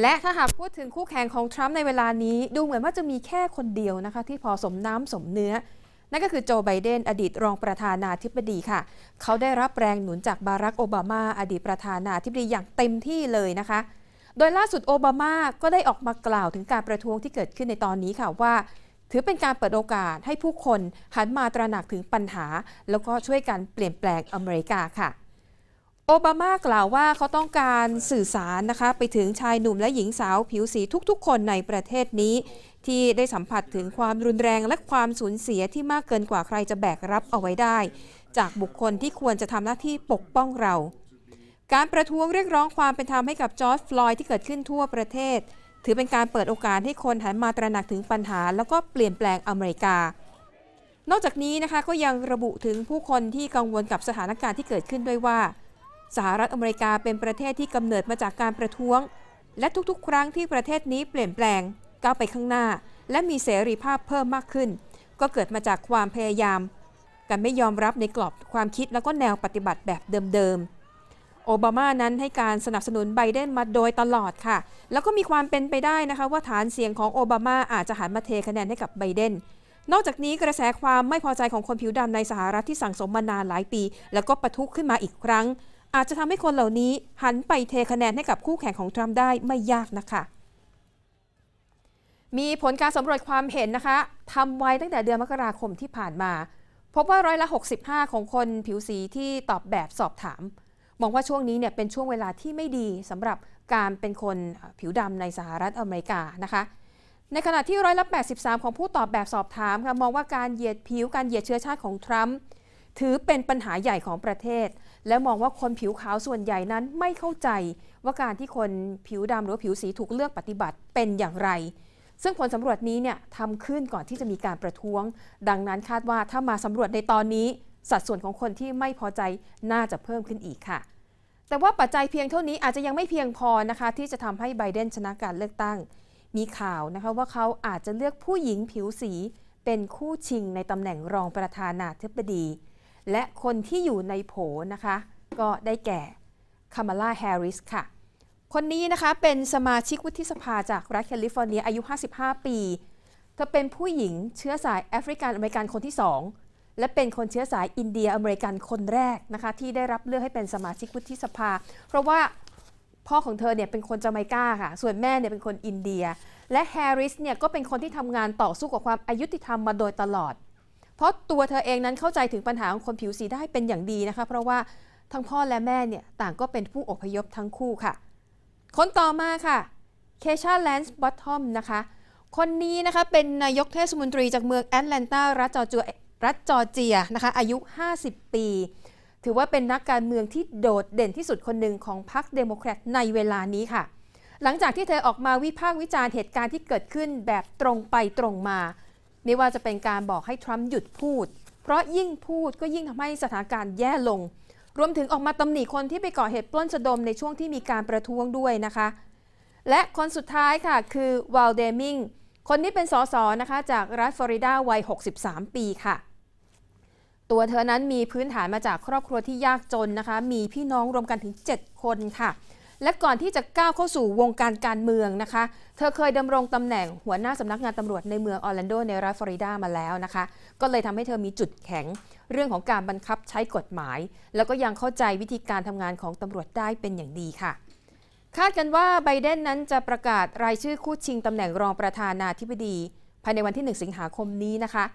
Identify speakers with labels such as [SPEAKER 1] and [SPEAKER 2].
[SPEAKER 1] และถ้าหากพูดถึงคู่แข่งของทรัมป์ในเวลานี้ดูเหมือนว่าจะมีแค่คนเดียวนะคะที่พอสมน้ำสมเนื้อ นั่นก็คือโจไบเดน อดีตรองประธานาธิบดีค่ะ เขาได้รับแรงหนุนจากบารักโอบามาอดีตประธานาธิบดีอย่างเต็มที่เลยนะคะ โดยล่าสุดโอบามาก็ได้ออกมากล่าวถึงการประท้วงที่เกิดขึ้นในตอนนี้ค่ะว่า ถือเป็นการเปิดโอกาสให้ผู้คนหันมาตระหนักถึงปัญหา แล้วก็ช่วยกันเปลี่ยนแปลงอเมริกาค่ะโอบามากล่าวว่าเขาต้องการสื่อสารนะคะไปถึงชายหนุ่มและหญิงสาวผิวสีทุกๆคนในประเทศนี้ ที่ได้สัมผัสถึงความรุนแรงและความสูญเสียที่มากเกินกว่าใครจะแบกรับเอาไว้ได้ จากบุคคลที่ควรจะทำหน้าที่ปกป้องเรา การประท้วงเรียกร้องความเป็นธรรมให้กับจอร์จฟลอยด์ที่เกิดขึ้นทั่วประเทศ ถือเป็นการเปิดโอกาสให้คนหันมาตระหนักถึงปัญหา แล้วก็เปลี่ยนแปลงอเมริกา นอกจากนี้นะคะก็ยังระบุถึงผู้คนที่กังวลกับสถานการณ์ที่เกิดขึ้นด้วยว่าสหรัฐอเมริกาเป็นประเทศที่กำเนิดมาจากการประท้วง และทุกๆ ครั้งที่ประเทศนี้เปลี่ยนแปลง ก้าวไปข้างหน้า และมีเสรีภาพเพิ่มมากขึ้นก็เกิดมาจากความพยายามการไม่ยอมรับในกรอบความคิดแล้วก็แนวปฏิบัติแบบเดิมๆโอบามานั้นให้การสนับสนุนไบเดนมาโดยตลอดค่ะแล้วก็มีความเป็นไปได้นะคะว่าฐานเสียงของโอบามาอาจจะหันมาเทคะแนนให้กับไบเดน นอกจากนี้กระแสความไม่พอใจของคนผิวดำในสหรัฐที่สั่งสมมานานหลายปี แล้วก็ปะทุขึ้นมาอีกครั้งอาจจะทำให้คนเหล่านี้หันไปเทคะแนน ให้กับคู่แข่งของทรัมป์ได้ไม่ยากนะคะ มีผลการสำรวจความเห็นนะคะทำไว้ตั้งแต่เดือนมกราคมที่ผ่านมาพบว่าร้อยละ 65 ของคนผิวสีที่ตอบแบบสอบถาม มองว่าช่วงนี้เนี่ยเป็นช่วงเวลาที่ไม่ดีสำหรับการเป็นคนผิวดำในสหรัฐอเมริกานะคะ ในขณะที่ร้อยละ83 ของผู้ตอบแบบสอบถามค่ะมองว่าการเหยียดผิวการเหยียดเชื้อชาติของทรัมป์ถือเป็นปัญหาใหญ่ของประเทศ และมองว่าคนผิวขาวส่วนใหญ่นั้นไม่เข้าใจว่าการที่คนผิวดำหรือผิวสีถูกเลือกปฏิบัติเป็นอย่างไร ซึ่งผลสำรวจนี้เนี่ยทำขึ้นก่อนที่จะมีการประท้วง ดังนั้นคาดว่าถ้ามาสำรวจในตอนนี้สัดส่วนของคนที่ไม่พอใจน่าจะเพิ่มขึ้นอีกค่ะ แต่ว่าปัจจัยเพียงเท่านี้อาจจะยังไม่เพียงพอนะคะที่จะทำให้ไบเดนชนะการเลือกตั้ง มีข่าวนะคะว่าเขาอาจจะเลือกผู้หญิงผิวสีเป็นคู่ชิงในตำแหน่งรองประธานาธิบดีและคนที่อยู่ในโผนะคะก็ได้แก่คามาลาแฮร์ริสค่ะ คนนี้นะคะเป็นสมาชิกวุฒิสภาจากรัฐแคลิฟอร์เนียอายุ 55 ปีเธอเป็นผู้หญิงเชื้อสายแอฟริกันอเมริกันคนที่ 2 และเป็นคนเชื้อสายอินเดียอเมริกันคนแรกนะคะที่ได้รับเลือกให้เป็นสมาชิกวุฒิสภา เพราะว่าพ่อของเธอเนี่ยเป็นคนจาไมกาค่ะส่วนแม่เนี่ยเป็นคนอินเดีย และแฮร์ริสเนี่ยก็เป็นคนที่ทำงานต่อสู้กับความอายุติธรรมมาโดยตลอดเพราะตัวเธอเองนั้นเข้าใจถึงปัญหาของคนผิวสีได้เป็นอย่างดีนะคะ เพราะว่าทั้งพ่อและแม่เนี่ยต่างก็เป็นผู้อพยพทั้งคู่ค่ะคนต่อมาค่ะเคชาแลนส์บอททอมนะคะ คนนี้นะคะเป็นนายกเทศมนตรีจากเมืองแอตแลนตารัฐจอร์เจรัฐจอร์เจียนะคะอายุ 50 ปี ถือว่าเป็นนักการเมืองที่โดดเด่นที่สุดคนหนึ่งของพรรคเดโมแครตในเวลานี้ค่ะ หลังจากที่เธอออกมาวิพากษ์วิจารณ์เหตุการณ์ที่เกิดขึ้นแบบตรงไปตรงมาไม่ว่าจะเป็นการบอกให้ทรัมป์หยุดพูด เพราะยิ่งพูดก็ยิ่งทำให้สถานการณ์แย่ลง รวมถึงออกมาตำหนิคนที่ไปก่อเหตุปล้นสะดมในช่วงที่มีการประท้วงด้วยนะคะ และคนสุดท้ายค่ะคือวอลเดมิง คนนี้เป็นสสนะคะ จากรัฐฟลอริดาวัย 63 ปีค่ะ ตัวเธอนั้นมีพื้นฐานมาจากครอบครัวที่ยากจนนะคะ มีพี่น้องรวมกันถึง 7 คนค่ะและก่อนที่จะก้าวเข้าสู่วงการการเมืองนะคะ เธอเคยดำรงตำแหน่งหัวหน้าสำนักงานตำรวจในเมืองออร์แลนโดในรัฐฟลอริดามาแล้วนะคะ ก็เลยทำให้เธอมีจุดแข็ง เรื่องของการบังคับใช้กฎหมาย แล้วก็ยังเข้าใจวิธีการทำงานของตำรวจได้เป็นอย่างดีค่ะ คาดกันว่าไบเดน นั้นจะประกาศรายชื่อคู่ชิงตำแหน่งรองประธานาธิบดี ภายในวันที่ 1 สิงหาคมนี้นะคะ